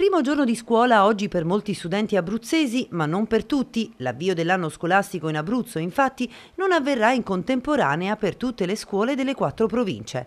Primo giorno di scuola oggi per molti studenti abruzzesi, ma non per tutti. L'avvio dell'anno scolastico in Abruzzo, infatti, non avverrà in contemporanea per tutte le scuole delle quattro province.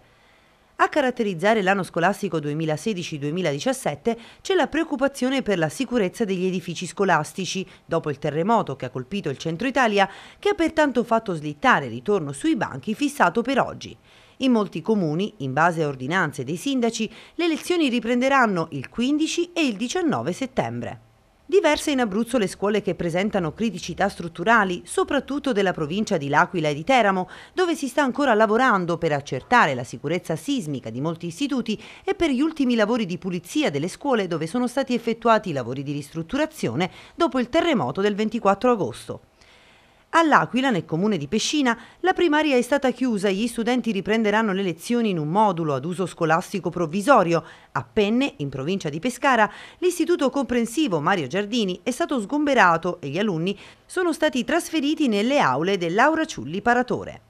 A caratterizzare l'anno scolastico 2016-2017 c'è la preoccupazione per la sicurezza degli edifici scolastici, dopo il terremoto che ha colpito il centro Italia, che ha pertanto fatto slittare il ritorno sui banchi fissato per oggi. In molti comuni, in base a ordinanze dei sindaci, le elezioni riprenderanno il 15 e il 19 settembre. Diverse in Abruzzo le scuole che presentano criticità strutturali, soprattutto della provincia di L'Aquila e di Teramo, dove si sta ancora lavorando per accertare la sicurezza sismica di molti istituti e per gli ultimi lavori di pulizia delle scuole dove sono stati effettuati i lavori di ristrutturazione dopo il terremoto del 24 agosto. All'Aquila, nel comune di Pescina, la primaria è stata chiusa e gli studenti riprenderanno le lezioni in un modulo ad uso scolastico provvisorio. A Penne, in provincia di Pescara, l'istituto comprensivo Mario Giardini è stato sgomberato e gli alunni sono stati trasferiti nelle aule dell'Aura Ciulli Paratore.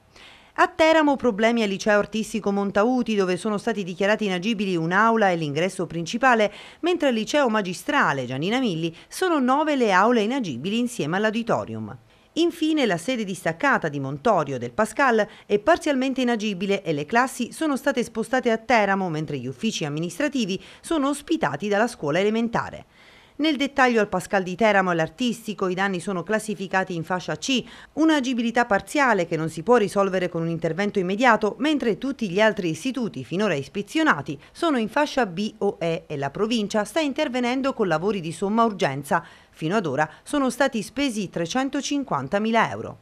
A Teramo problemi al liceo artistico Montauti dove sono stati dichiarati inagibili un'aula e l'ingresso principale, mentre al liceo magistrale Giannina Milli sono nove le aule inagibili insieme all'auditorium. Infine la sede distaccata di Montorio del Pascal è parzialmente inagibile e le classi sono state spostate a Teramo mentre gli uffici amministrativi sono ospitati dalla scuola elementare. Nel dettaglio al Pascal di Teramo e all'artistico i danni sono classificati in fascia C, un'agibilità parziale che non si può risolvere con un intervento immediato, mentre tutti gli altri istituti finora ispezionati sono in fascia B o E e la provincia sta intervenendo con lavori di somma urgenza. Fino ad ora sono stati spesi 350.000 euro.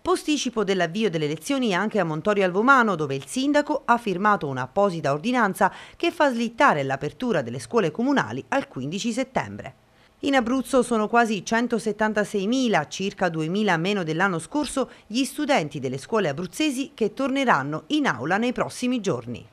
Posticipo dell'avvio delle elezioni anche a Montorio Alvomano, dove il sindaco ha firmato un'apposita ordinanza che fa slittare l'apertura delle scuole comunali al 15 settembre. In Abruzzo sono quasi 176.000, circa 2.000 meno dell'anno scorso, gli studenti delle scuole abruzzesi che torneranno in aula nei prossimi giorni.